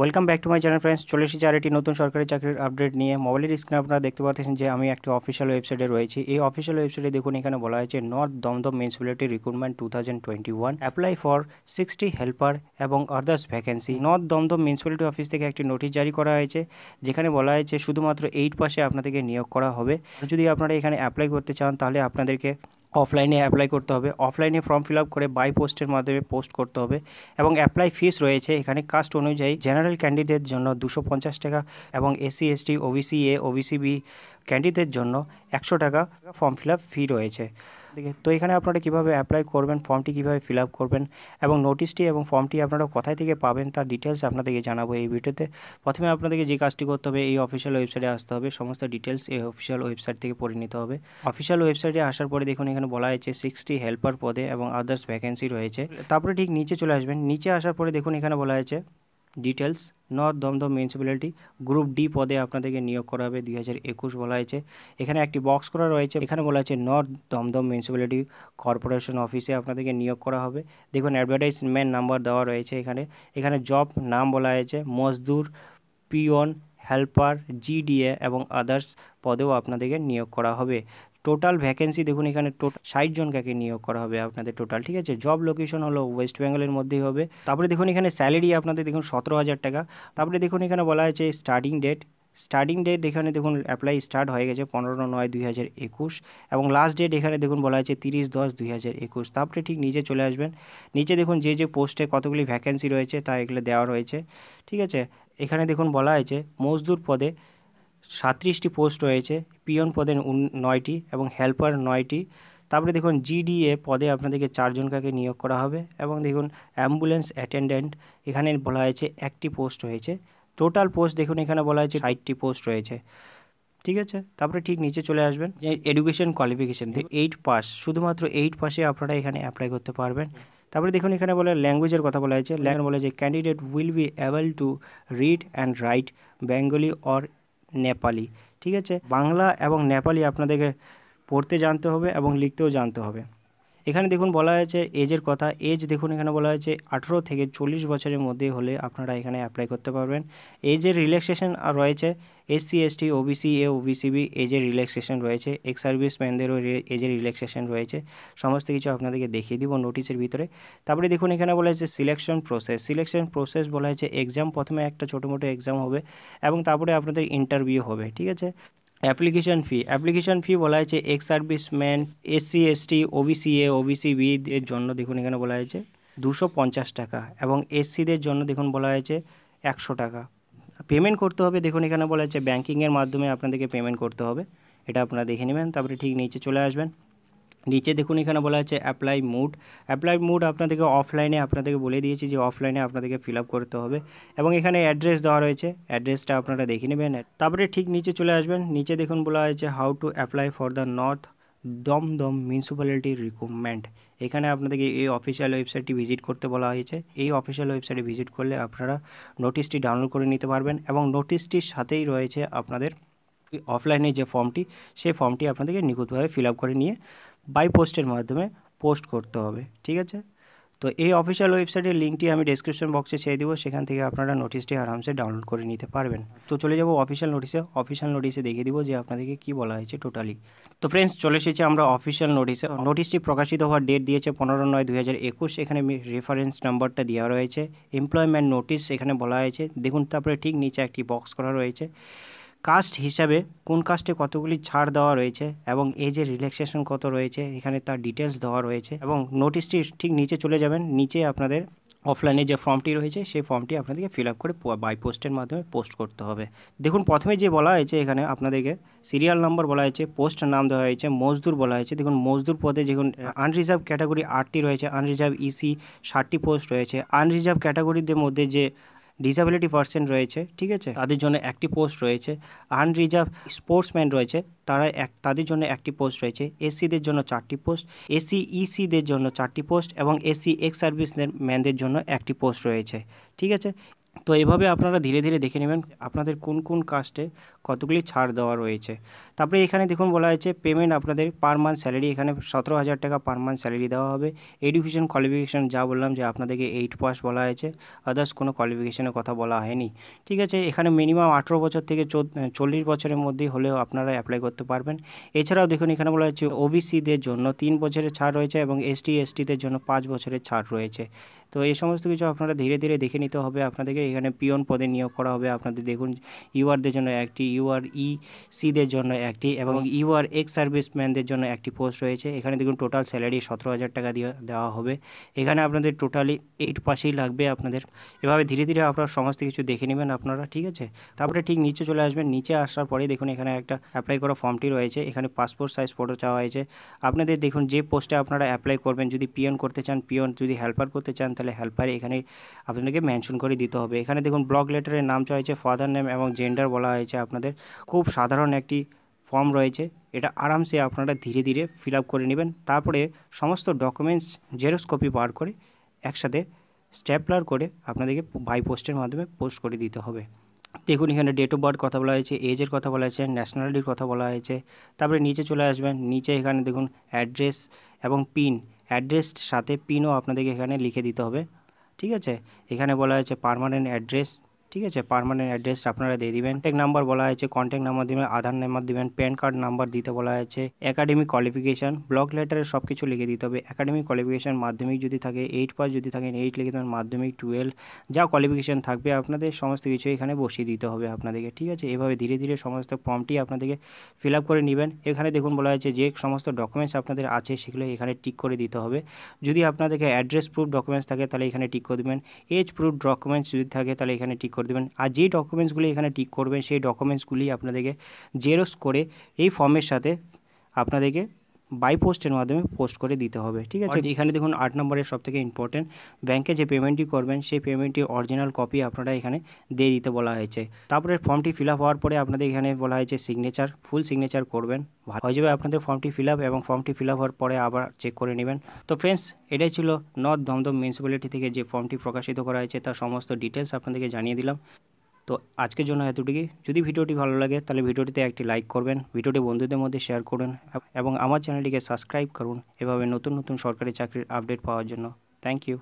welcome back to my channel friends চলে এসেছি আর একটি নতুন সরকারি চাকরির আপডেট নিয়ে মোবাইলের স্ক্রিনে আপনারা দেখতে পাচ্ছেন যে আমি একটি অফিসিয়াল ওয়েবসাইটে রয়েছি এই অফিসিয়াল ওয়েবসাইটে দেখুন এখানে বলা হয়েছে north Dum Dum municipality recruitment two thousand twenty one apply for sixty helper এবং others vacancy north Dum Dum municipality office থেকে একটি নোটিশ জারি করা হয়েছে যেখানে বলা হয়েছে শুধুমাত্র এইট পাশে আপনাদেরকে নিয়োগ করা হবে যদি আপনারা এখানে অ্যাপ্লাই করতে চান তাহলে আপনাদেরকে অফলাইনে অ্যাপ্লাই করতে হবে অফলাইনে ফর্ম ফিল আপ করে বাই পোস্টের মাধ্যমে পোস্ট করতে হবে এবং অ্যাপ্লাই ফিস রয়েছে এখানে কাস্ট অনুযায়ী জেনারেল ক্যান্ডিডেট জন্য দুশো পঞ্চাশ টাকা এবং SC ST OBC A OBC B candidate জন্য একশো টাকা ফর্ম ফিল আপ ফি রয়েছে দিকে তো এখানে আপনারা কীভাবে অ্যাপ্লাই করবেন ফর্মটি কীভাবে ফিল আপ করবেন এবং নোটিশটি এবং ফর্মটি আপনারা কোথায় থেকে পাবেন তার ডিটেলস আপনাদেরকে জানাবো এই ভিডিওতে প্রথমে আপনাদেরকে যে কাজটি করতে হবে এই অফিসিয়াল ওয়েবসাইটে আসতে হবে সমস্ত ডিটেলস এই অফিসিয়াল ওয়েবসাইট থেকে পড়ে নিতে হবে অফিসিয়াল ওয়েবসাইটে আসার পরে দেখুন এখানে বলা হয়েছে সিক্সটি হেল্পার পদে এবং আদার্স ভ্যাকেন্সি রয়েছে তারপরে ঠিক নিচে চলে আসবেন নিচে আসার পরে দেখুন এখানে বলা হয়েছে details north Dum Dum municipality group D পদে আপনাদেরকে নিয়োগ করা হবে দুই বলা হয়েছে এখানে একটি বক্স করা রয়েছে এখানে বলা হয়েছে নর্থ দমদম মিউনিসিপ্যালিটি কর্পোরেশন অফিসে আপনাদেরকে নিয়োগ করা হবে দেখুন অ্যাডভার্টাইজমেন্ট নাম্বার দেওয়া রয়েছে এখানে এখানে জব নাম বলা হয়েছে মজদুর পিওন হেল্পার জিডিএ এবং আদার্স পদেও আপনাদেরকে নিয়োগ করা হবে টোটাল ভ্যাকেন্সি দেখুন এখানে টোটাল ষাট জন কাকে নিয়োগ করা হবে আপনাদের টোটাল ঠিক আছে জব লোকেশন হলো ওয়েস্ট বেঙ্গলের মধ্যেই হবে তারপরে দেখুন এখানে স্যালারি আপনাদের দেখুন সতেরো হাজার টাকা তারপরে দেখুন এখানে বলা হয়েছে স্টার্টিং ডেট স্টার্টিং ডেট এখানে দেখুন অ্যাপ্লাই স্টার্ট হয়ে গেছে পনেরো নয় দুই হাজার একুশ এবং লাস্ট ডেট এখানে দেখুন বলা হয়েছে তিরিশ দশ দুই হাজার একুশ তারপরে ঠিক নিচে চলে আসবেন নিচে দেখুন যে যে পোস্টে কতগুলি ভ্যাকেন্সি রয়েছে তা এগুলো দেওয়া রয়েছে ঠিক আছে এখানে দেখুন বলা হয়েছে মজদুর পদে সাঁত্রিশটি পোস্ট রয়েছে পিয়ন পদে নয়টি এবং হেল্পার নয়টি তারপরে দেখুন জিডিএ পদে আপনাদেরকে চারজনকে নিয়োগ করা হবে এবং দেখুন অ্যাম্বুলেন্স অ্যাটেন্ডেন্ট এখানে বলা হয়েছে একটি পোস্ট রয়েছে টোটাল পোস্ট দেখুন এখানে বলা হয়েছে ষাটটি পোস্ট রয়েছে ঠিক আছে তারপরে ঠিক নিচে চলে আসবেন যে এডুকেশন কোয়ালিফিকেশান এইট পাস শুধুমাত্র এইট পাসে আপনারা এখানে অ্যাপ্লাই করতে পারবেন তারপরে দেখুন এখানে বলে ল্যাঙ্গুয়েজের কথা বলা হয়েছে ল্যাঙ্গ বলে যে candidate will be able to read and write Bengali or Nepali ঠিক আছে বাংলা এবং নেপালি আপনাদেরকে পড়তে জানতে হবে এবং লিখতেও জানতে হবে এখানে দেখুন বলা হয়েছে এজের কথা এজ দেখুন এখানে বলা হয়েছে আঠেরো থেকে চল্লিশ বছরের মধ্যে হলে আপনারা এখানে অ্যাপ্লাই করতে পারবেন এজের রিল্যাক্সেশন আর রয়েছে SC ST OBC A OBC B B এজের রিল্যাক্সেশন রয়েছে এক্স ম্যানদেরও এজের রিল্যাক্সেশন রয়েছে সমস্ত কিছু আপনাদেরকে দেখিয়ে দিব নোটিশের ভিতরে তারপরে দেখুন এখানে বলা হয়েছে সিলেকশন প্রসেস সিলেকশন প্রসেস বলা হয়েছে এক্সাম প্রথমে একটা ছোটো মোটো এক্সাম হবে এবং তারপরে আপনাদের ইন্টারভিউ হবে ঠিক আছে অ্যাপ্লিকেশন ফি অ্যাপ্লিকেশন ফি বলা হয়েছে ex serviceman SC ST OBC A OBC B এর জন্য দেখুন এখানে বলা হয়েছে দুশো পঞ্চাশ টাকা এবং এসসিদের জন্য দেখুন বলা হয়েছে একশো টাকা পেমেন্ট করতে হবে দেখুন এখানে বলা হয়েছে ব্যাঙ্কিংয়ের মাধ্যমে আপনাদেরকে পেমেন্ট করতে হবে এটা আপনারা দেখে নেবেন তারপরে ঠিক নিচে চলে আসবেন নিচে দেখুন এখানে বলা আছে অ্যাপ্লাই মুড অ্যাপ্লাই মুড আপনাদেরকে অফলাইনে আপনাদেরকে বলে দিয়েছি যে অফলাইনে আপনাদেরকে ফিল করতে হবে এবং এখানে অ্যাড্রেস দেওয়া রয়েছে অ্যাড্রেসটা আপনারা দেখে নেবেন তারপরে ঠিক নিচে চলে আসবেন নিচে দেখুন বলা হয়েছে how to apply for the north Dum Dum municipality recruitment এখানে আপনাদেরকে এই অফিসিয়াল ওয়েবসাইটটি ভিজিট করতে বলা হয়েছে এই অফিসিয়াল ওয়েবসাইটে ভিজিট করলে আপনারা নোটিশটি ডাউনলোড করে নিতে পারবেন এবং নোটিশটির সাথেই রয়েছে আপনাদের অফলাইনে যে ফর্মটি সেই ফর্মটি আপনাদেরকে নিখুঁতভাবে ফিল করে নিয়ে বাই পোস্টের মাধ্যমে পোস্ট করতে হবে ঠিক আছে তো এই অফিসিয়াল ওয়েবসাইটের লিঙ্কটি আমি ডিসক্রিপশন বক্সে ছেড়ে দেবো সেখান থেকে আপনারা নোটিশটি আরামসে ডাউনলোড করে নিতে পারবেন তো চলে যাবো অফিসিয়াল নোটিশে অফিসিয়াল নোটিশে দেখিয়ে দিব যে আপনাদেরকে কি বলা হয়েছে টোটালি তো ফ্রেন্ডস চলে এসেছি আমরা অফিসিয়াল নোটিশে নোটিশটি প্রকাশিত হওয়ার ডেট দিয়েছে পনেরো নয় দুই হাজার একুশ এখানে রেফারেন্স নাম্বারটা দেওয়া রয়েছে এমপ্লয়মেন্ট নোটিশ এখানে বলা হয়েছে দেখুন তারপরে ঠিক নিচে একটি বক্স করা রয়েছে কাস্ট হিসাবে কোন কাস্টে কতগুলি ছাড় দেওয়া রয়েছে এবং এই যে রিল্যাক্সেশন কত রয়েছে এখানে তার ডিটেলস দেওয়া রয়েছে এবং নোটিশটি ঠিক নিচে চলে যাবেন নিচে আপনাদের অফলাইনে যে ফর্মটি রয়েছে সেই ফর্মটি আপনাদেরকে ফিল আপ করে বাই পোস্টের মাধ্যমে পোস্ট করতে হবে দেখুন প্রথমে যে বলা হয়েছে এখানে আপনাদেরকে সিরিয়াল নাম্বার বলা হয়েছে পোস্ট নাম দেওয়া হয়েছে মজদুর বলা হয়েছে দেখুন মজদুর পদে যখন আনরিজার্ভ ক্যাটাগরি আটটি রয়েছে আনরিজার্ভ ইসি e ষাটটি পোস্ট রয়েছে আনরিজার্ভ ক্যাটাগরিদের মধ্যে যে ডিসাবিলিটি পার্সেন্ট রয়েছে ঠিক আছে তাদের জন্য একটি পোস্ট রয়েছে আনরিজার্ভ স্পোর্টসম্যান রয়েছে তারা এক তাদের জন্য একটি পোস্ট রয়েছে এসসিদের জন্য চারটি পোস্ট এসি ইসিদের জন্য চারটি পোস্ট এবং এসি এক্স সার্ভিস ম্যানদের জন্য একটি পোস্ট রয়েছে ঠিক আছে তো এভাবে আপনারা ধীরে ধীরে দেখে নেবেন আপনাদের কোন কোন কাস্টে কতগুলি ছাড় দেওয়া রয়েছে তারপরে এখানে দেখুন বলা হয়েছে পেমেন্ট আপনাদের পার মান্থ স্যালারি এখানে সতেরো হাজার টাকা পার মান্থ স্যালারি দেওয়া হবে এডুকেশন কোয়ালিফিকেশান যা বললাম যে আপনাদেরকে এইট পাস বলা হয়েছে আদার্স কোনো কোয়ালিফিকেশানের কথা বলা হয়নি ঠিক আছে এখানে মিনিমাম আঠেরো বছর থেকে চল্লিশ বছরের মধ্যে হলেও আপনারা অ্যাপ্লাই করতে পারবেন এছাড়াও দেখুন এখানে বলা হয়েছে ওবিসিদের জন্য তিন বছরের ছাড় রয়েছে এবং এসটি এসটিদের জন্য পাঁচ বছরের ছাড় রয়েছে তো এই সমস্ত কিছু আপনারা ধীরে ধীরে দেখে নিতে হবে আপনাদেরকে এখানে পিয়ন পদে নিয়োগ করা হবে আপনাদের দেখুন ইউআরদের জন্য একটি ইউআর ই সিদের জন্য একটি এবং ইউআর এক্স সার্ভিসম্যানদের জন্য একটি পোস্ট রয়েছে এখানে দেখুন টোটাল স্যালারি সতেরো হাজার টাকা দিয়ে দেওয়া হবে এখানে আপনাদের টোটালি এইট পাশেই লাগবে আপনাদের এভাবে ধীরে ধীরে আপনারা সমস্ত কিছু দেখে নেবেন আপনারা ঠিক আছে তারপরে ঠিক নিচে চলে আসবেন নিচে আসার পরে দেখুন এখানে একটা অ্যাপ্লাই করা ফর্মটি রয়েছে এখানে পাসপোর্ট সাইজ ফটো চাওয়া হয়েছে আপনাদের দেখুন যে পোস্টে আপনারা অ্যাপ্লাই করবেন যদি পিয়ন করতে চান পিয়ন যদি হেল্পার করতে চান তাহলে হেল্পার এখানে আপনাদেরকে মেনশন করে দিতে হবে এখানে দেখুন ব্লক লেটারের নাম চাইছে হয়েছে ফাদার নেম এবং জেন্ডার বলা হয়েছে আপনাদের আপনাদের খুব সাধারণ একটি ফর্ম রয়েছে এটা আরামসে আপনারা ধীরে ধীরে ফিল করে নেবেন তারপরে সমস্ত ডকুমেন্টস জেরোস্কপি বার করে একসাথে স্ট্যাপলার করে আপনাদেরকে বাই পোস্টের মাধ্যমে পোস্ট করে দিতে হবে দেখুন এখানে ডেট অফ বার্থ কথা বলা হয়েছে এজের কথা বলা হয়েছে ন্যাশনালিটির কথা বলা হয়েছে তারপরে নিচে চলে আসবেন নিচে এখানে দেখুন অ্যাড্রেস এবং পিন অ্যাড্রেস সাথে পিনও আপনাদেরকে এখানে লিখে দিতে হবে ঠিক আছে এখানে বলা হয়েছে পারমানেন্ট অ্যাড্রেস ঠিক আছে পারমানেন্ট অ্যাড্রেস আপনারা দিয়ে দিবেন টেক নাম্বার বলা হয়েছে কন্ট্যাক্ট নাম্বার দিবেন আধার নাম্বার দিবেন প্যান কার্ড নাম্বার দিতে বলা হয়েছে একাডেমিক কোয়ালিফিকেশন ব্লক লেটারে সব কিছু লিখে দিতে হবে একাডেমিক কোয়ালিফিকেশান মাধ্যমিক যদি থাকে এইট পাস যদি থাকেন এইট লিখে দেবেন মাধ্যমিক টুয়েলভ যা কোয়ালিফিকেশন থাকবে আপনাদের সমস্ত কিছু এখানে বসিয়ে দিতে হবে আপনাদেরকে ঠিক আছে এভাবে ধীরে ধীরে সমস্ত ফর্মটি আপনাদেরকে ফিল করে নেবেন এখানে দেখুন বলা হয়েছে যে সমস্ত ডকুমেন্টস আপনাদের আছে সেগুলো এখানে টিক করে দিতে হবে যদি আপনাদেরকে অ্যাড্রেস প্রুফ ডকুমেন্টস থাকে তাহলে এখানে টিক করে দেবেন এজ প্রুফ ডকুমেন্টস যদি থাকে তাহলে এখানে টিক করে দেবেন আর যে ডকুমেন্টসগুলি এখানে টিক করবেন সেই ডকুমেন্টসগুলি আপনাদেরকে জেরক্স করে এই ফর্মের সাথে আপনাদেরকে বাই পোস্টের মাধ্যমে পোস্ট করে দিতে হবে ঠিক আছে এখানে দেখুন আট নম্বরের সব থেকে ইম্পর্টেন্ট ব্যাংকে যে পেমেন্টটি করবেন সেই পেমেন্টটির অরিজিনাল কপি আপনারা এখানে দিয়ে দিতে বলা হয়েছে তারপরে ফর্মটি ফিল আপ হওয়ার পরে আপনাদের এখানে বলা হয়েছে সিগনেচার ফুল সিগনেচার করবেন হয়ে যাবে আপনাদের ফর্মটি ফিল আপ এবং ফর্মটি ফিল আপ হওয়ার পরে আবার চেক করে নেবেন তো ফ্রেন্ডস এটাই ছিল নর্থ দমদম মিউনিসিপ্যালিটি থেকে যে ফর্মটি প্রকাশিত করা হয়েছে তার সমস্ত ডিটেলস আপনাদেরকে জানিয়ে দিলাম তো আজকের জন্য এতটুকু যদি ভিডিওটি ভালো লাগে তাহলে ভিডিওটিতে একটি লাইক করবেন ভিডিওটি বন্ধুদের মধ্যে শেয়ার করুন এবং আমার চ্যানেলটিকে সাবস্ক্রাইব করুন এভাবে নতুন নতুন সরকারি চাকরির আপডেট পাওয়ার জন্য থ্যাংক ইউ